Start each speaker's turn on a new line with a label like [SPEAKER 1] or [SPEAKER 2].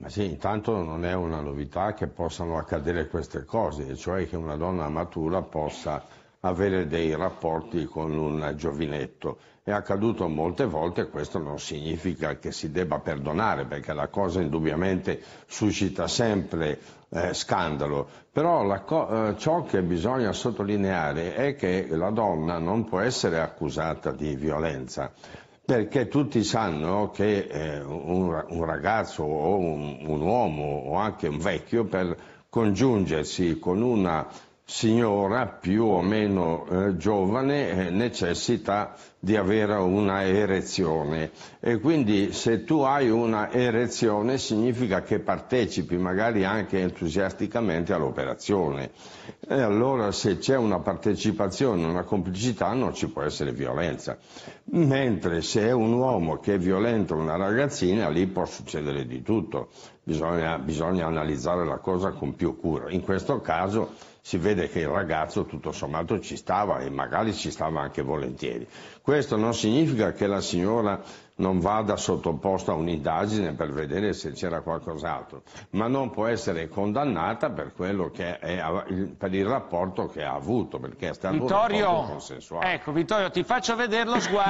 [SPEAKER 1] Ma sì, intanto non è una novità che possano accadere queste cose, cioè che una donna matura possa avere dei rapporti con un giovinetto. È accaduto molte volte, questo non significa che si debba perdonare, perché la cosa indubbiamente suscita sempre eh, scandalo, però co- eh, ciò che bisogna sottolineare è che la donna non può essere accusata di violenza, perché tutti sanno che eh, un, ragazzo o un, uomo o anche un vecchio per congiungersi con una signora più o meno eh, giovane eh, necessita di avere una erezione e quindi se tu hai una erezione significa che partecipi magari anche entusiasticamente all'operazione e allora se c'è una partecipazione, una complicità non ci può essere violenza mentre se è un uomo che violenta una ragazzina lì può succedere di tutto bisogna, bisogna analizzare la cosa con più cura in questo caso si vede che il ragazzo tutto sommato ci stava e magari ci stava anche volentieri questo non significa che la signora non vada sottoposta a un'indagine per vedere se c'era qualcos'altro, ma non può essere condannata per, è, per, il rapporto che ha avuto, perché è stato Vittorio, un consensuale. Ecco, Vittorio, ti faccio vedere lo sguardo.